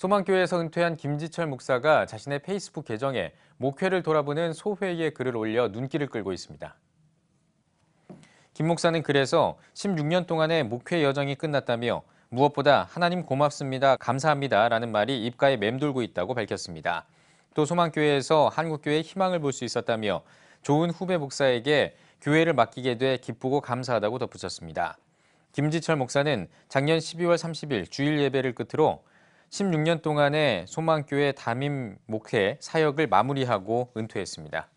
소망교회에서 은퇴한 김지철 목사가 자신의 페이스북 계정에 목회를 돌아보는 소회의 글을 올려 눈길을 끌고 있습니다. 김 목사는 그래서 16년 동안의 목회 여정이 끝났다며 무엇보다 하나님 고맙습니다, 감사합니다 라는 말이 입가에 맴돌고 있다고 밝혔습니다. 또 소망교회에서 한국교회 희망을 볼 수 있었다며 좋은 후배 목사에게 교회를 맡기게 돼 기쁘고 감사하다고 덧붙였습니다. 김지철 목사는 작년 12월 30일 주일 예배를 끝으로 16년 동안의 소망교회 담임 목회 사역을 마무리하고 은퇴했습니다.